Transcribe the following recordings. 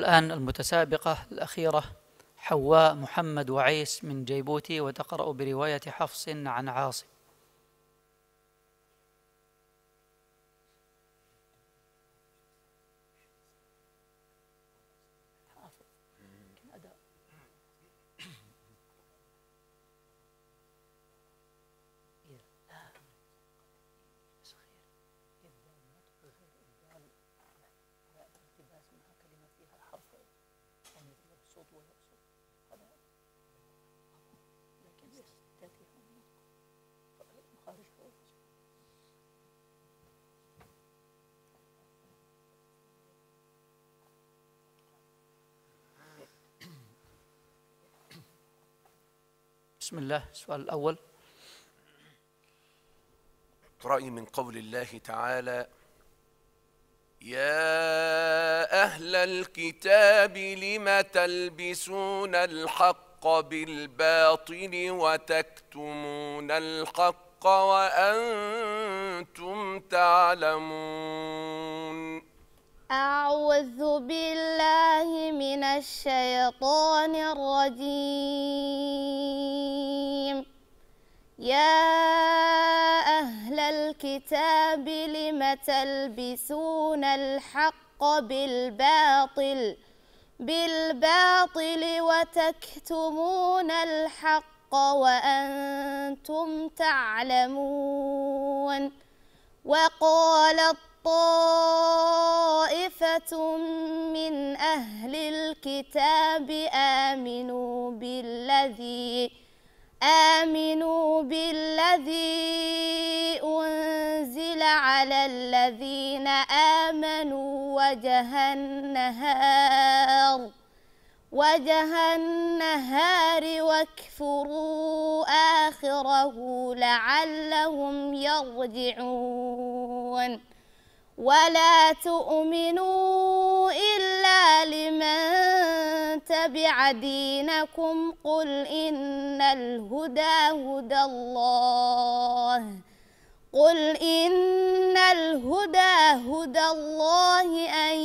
الآن المتسابقة الأخيرة حواء محمد وعيس من جيبوتي وتقرأ برواية حفص عن عاصم ويقصد هذا لكن يستطيع خارج بسم الله السؤال الأول رأي من قول الله تعالى يا أهل الكتاب لم تلبسون الحق بالباطل وتكتمون الحق وأنتم تعلمون أعوذ بالله من الشيطان الرجيم يا الكتاب لم تلبسون الحق بالباطل بالباطل وتكتمون الحق وأنتم تعلمون وقالت طائفة من أهل الكتاب آمنوا بالذي آمنوا بالذي أنزل على الذين آمنوا وجه النهار وجه النهار واكفروا آخره لعلهم يرجعون ولا تؤمنوا إلا لمن تبع دينكم قل إن الهدى هدى الله قل إن الهدى هدى الله أن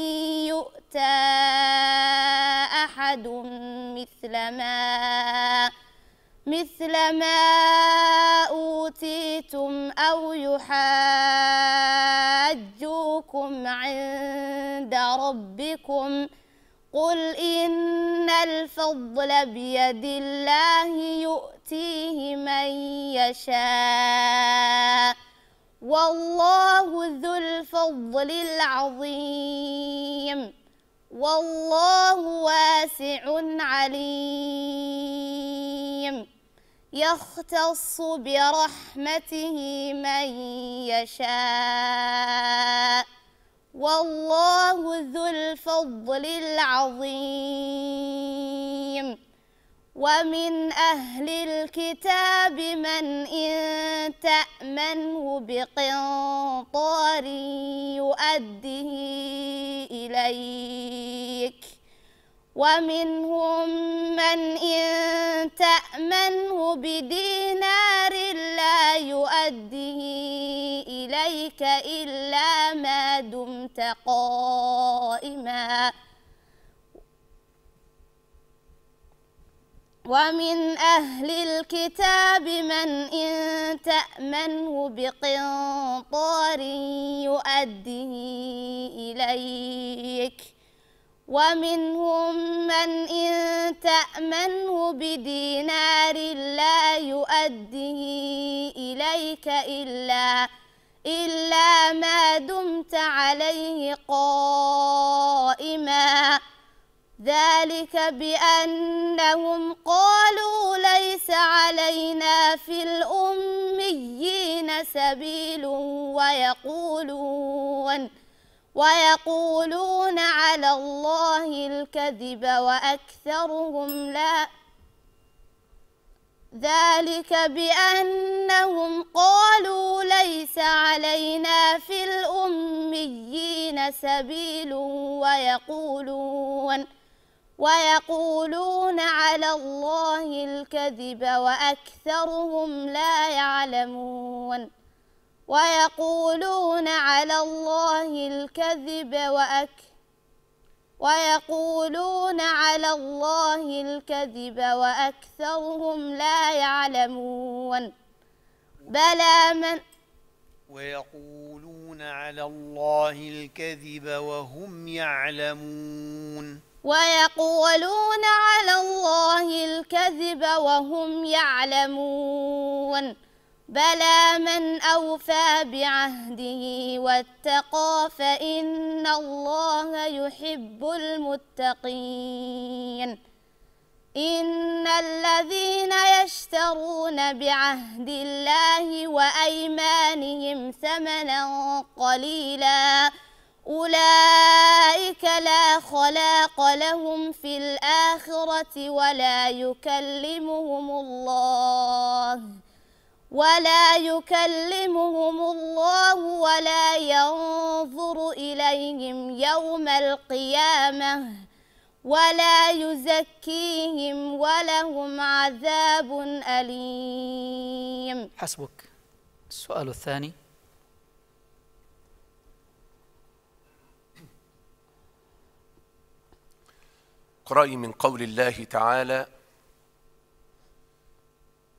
يؤتى أحد مثل ما مثل ما أوتيتم أو يحاجوكم عند ربكم قل إن الفضل بيد الله يؤتيه من يشاء والله ذو الفضل العظيم والله واسع عليم يختص برحمته من يشاء والله ذو الفضل العظيم ومن أهل الكتاب من إن تأمنه بقنطار يؤده إليك ومنهم من إن تأمنه بدينار لا يؤده إليك إلا ما ما دمت قائما ومن أهل الكتاب من إن تأمنه بقنطار يؤديه إليك ومنهم من إن تأمنه بدينار لا يؤديه إليك إلا إلا ما دمت عليه قائما ذلك بأنهم قالوا ليس علينا في الأميين سبيل ويقولون ويقولون على الله الكذب وأكثرهم لا ذلك بأنهم قالوا ليس علينا في الأميين سبيل ويقولون ويقولون على الله الكذب وأكثرهم لا يعلمون ويقولون على الله الكذب وأكثرهم ويقولون على الله الكذب وأكثرهم لا يعلمون بلى من ويقولون على الله الكذب وهم يعلمون ويقولون على الله الكذب وهم يعلمون بلى من أوفى بعهده واتقى فإن الله يحب المتقين إن الذين يشترون بعهد الله وأيمانهم ثمنا قليلا أولئك لا خلاق لهم في الآخرة ولا يكلمهم الله ولا يكلمهم الله ولا ينظر إليهم يوم القيامة ولا يزكيهم ولهم عذاب أليم حسبك السؤال الثاني قرأي من قول الله تعالى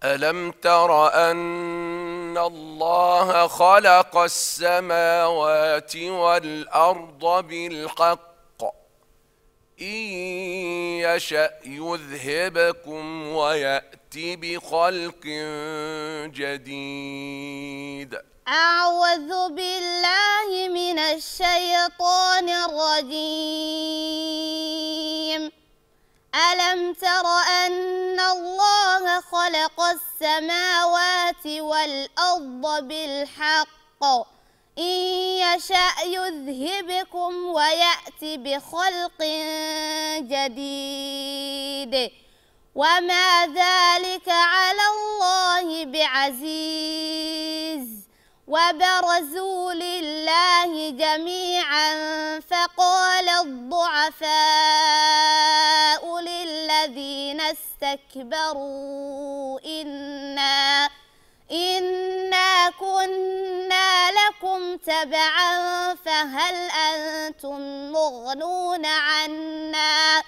ألم تر أن الله خلق السماوات والأرض بالحق إن يشأ يذهبكم ويأتي بخلق جديد أعوذ بالله من الشيطان الرجيم ألم تر أن الله خلق السماوات والأرض بالحق إن يشأ يذهبكم ويأتي بخلق جديد وما ذلك على الله بعزيز وبرزوا لله جميعا فقال الضعفاء استكبروا إنا إنا كنا لكم تبعا فهل أنتم مغنون عنا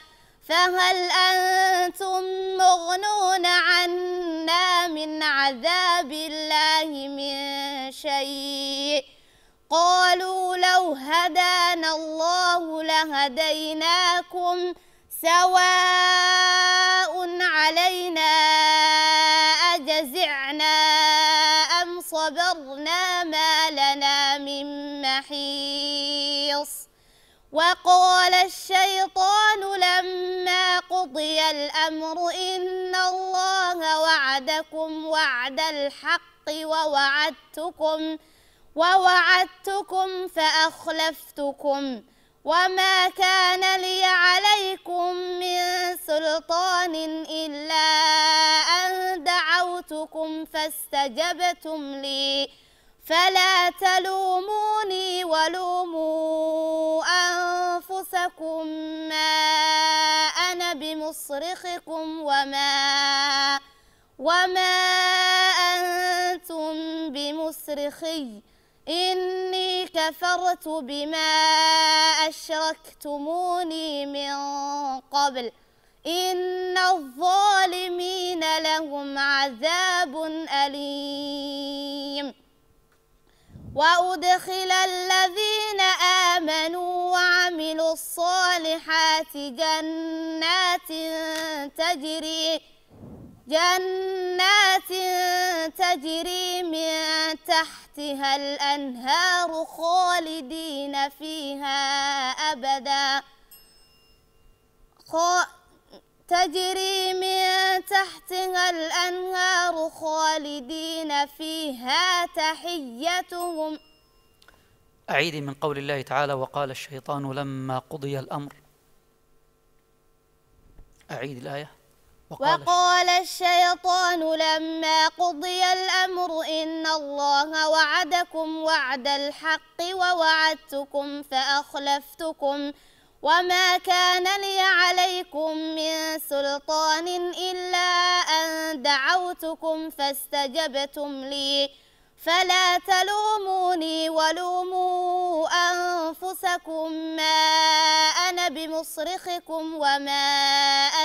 فهل أنتم مغنون عنا من عذاب الله من شيء قالوا لو هدانا الله لهديناكم سواء علينا أجزعنا أم صبرنا ما لنا من محيص وقال الشيطان لما قضي الأمر إن الله وعدكم وعد الحق ووعدتكم ووعدتكم فأخلفتكم وما كان لي عليكم من سلطان إلا أن دعوتكم فاستجبتم لي فلا تلوموني ولوموا أنفسكم ما أنا بمصرخكم وما وما أنتم بمصرخي إني كفرت بما أشركتموني من قبل إن الظالمين لهم عذاب أليم وأدخل الذين آمنوا وعملوا الصالحات جنات تجري جنات تجري من تحت تحتها الأنهار خالدين فيها أبدا تجري من تحتها الأنهار خالدين فيها تحيتهم أعيد من قول الله تعالى وقال الشيطان لما قضي الأمر أعيد الآية وقال, الشيطان لما قضي الأمر إن الله وعدكم وعد الحق ووعدتكم فأخلفتكم وما كان لي عليكم من سلطان إلا أن دعوتكم فاستجبتم لي فلا تلوموني ولوموا أنفسكم ما أنا بمصرخكم وما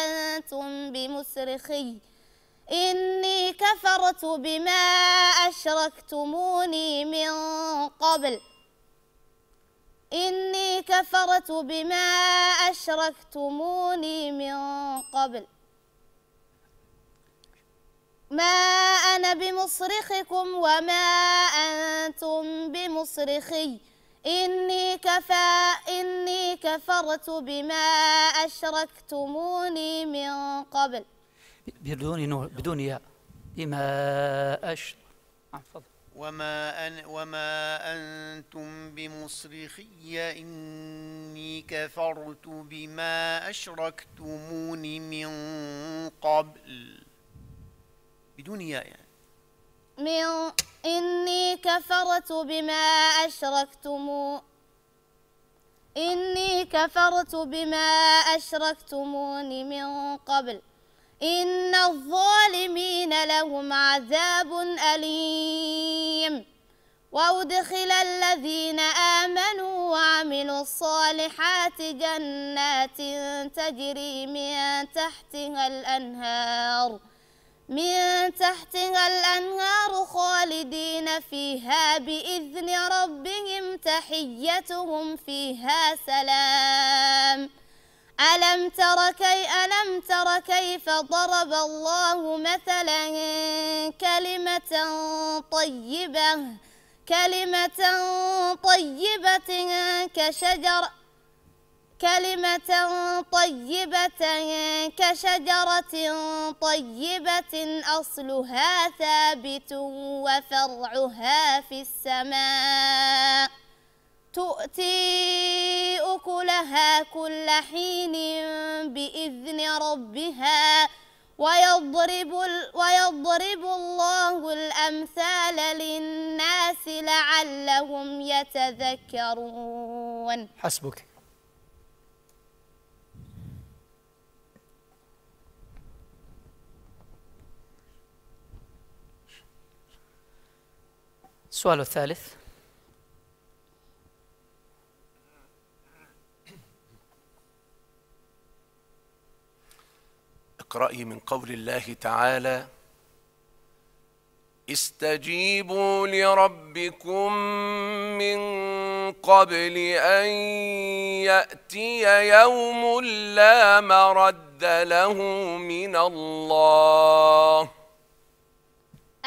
أنتم بمصرخي إني كفرت بما أشركتموني من قبل إني كفرت بما أشركتموني من قبل ما أنا بمصرخكم وما أنتم بمصرخي إني كفى إني كفرت بما أشركتموني من قبل بدون نور بدون ياء بما أش آه، وما أن وما أنتم بمصرخي إني كفرت بما أشركتموني من قبل بدون ياء يعني من إني كفرت بما أشركتم إني كفرت بما أشركتمون من قبل إن الظالمين لهم عذاب أليم وأدخل الذين آمنوا وعملوا الصالحات جنات تجري من تحتها الأنهار من تحتها الأنهار خالدين فيها بإذن ربهم تحيتهم فيها سلام ألم تر, كي ألم تر كيف ضرب الله مثلا كلمة طيبة كلمة طيبة كشجر كلمة طيبة كشجرة طيبة أصلها ثابت وفرعها في السماء تؤتي أكلها كل حين بإذن ربها ويضرب, ويضرب الله الأمثال للناس لعلهم يتذكرون حسبك السؤال الثالث اقرأي من قول الله تعالى استجيبوا لربكم من قبل أن يأتي يوم لا مرد له من الله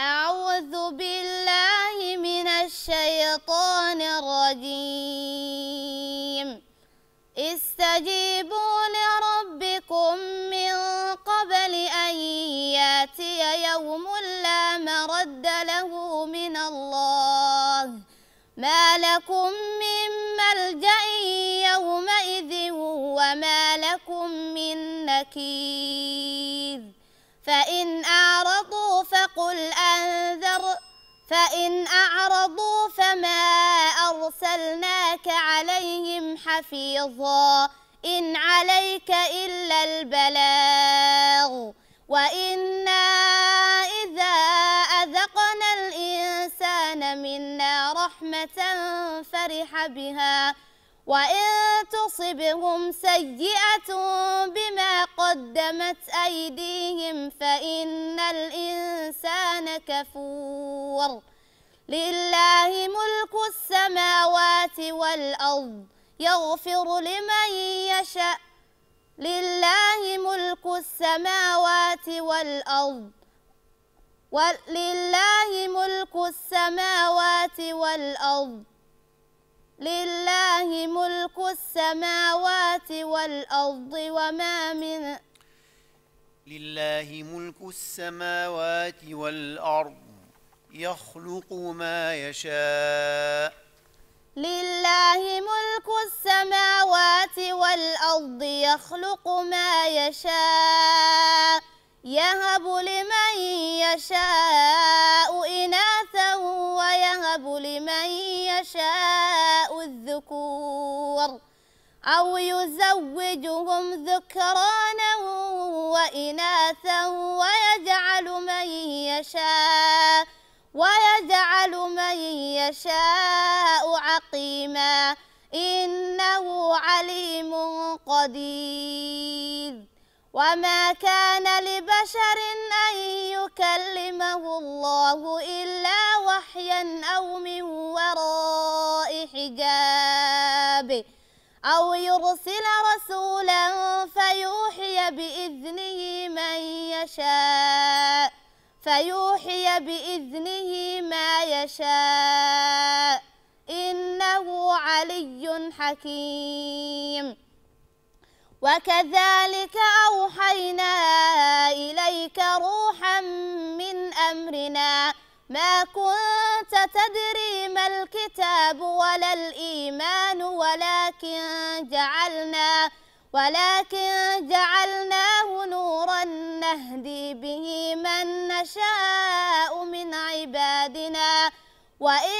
أعوذ بالله من الشيطان الرجيم استجيبوا لربكم من قبل أن ياتي يوم لا مرد له من الله ما لكم من ملجأ يومئذ وما لكم من نكير فإن أعوذ قل أنذر فإن أعرضوا فما أرسلناك عليهم حفيظا إن عليك إلا البلاغ وإنا إذا أذقنا الإنسان منا رحمة فرح بها وإن تصبهم سيئة بما قدمت أيديهم فإن الإنسان كفور لله ملك السماوات والأرض يغفر لمن يشاء لله ملك السماوات والأرض ولله ملك السماوات والأرض لله ملك السماوات والأرض وما من لله ملك السماوات والأرض يخلق ما يشاء لله ملك السماوات والأرض يخلق ما يشاء يهب لمن يشاء إناثا ويهب لمن يشاء الذكور أو يزوجهم ذكرانا وإناثا ويجعل من يشاء ويجعل من يشاء عقيما إنه عليم قدير وما كان لبشر أن يكلمه الله إلا وحيا أو من وراء حجاب أو يرسل رسولا فيوحي بإذنه من يشاء فيوحي بإذنه ما يشاء إنه علي حكيم وكذلك أوحينا إليك روحا من أمرنا ما كنت تدري ما الكتاب ولا الإيمان ولكن جعلنا ولكن جعلناه نورا نهدي به من نشاء من عبادنا وإن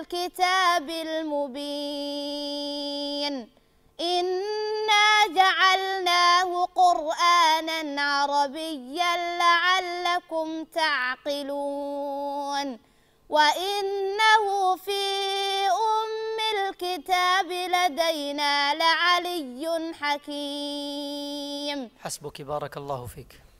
الكتاب المبين إنا جعلناه قرآنا عربيا لعلكم تعقلون وإنه في أم الكتاب لدينا لعلي حكيم حسبك بارك الله فيك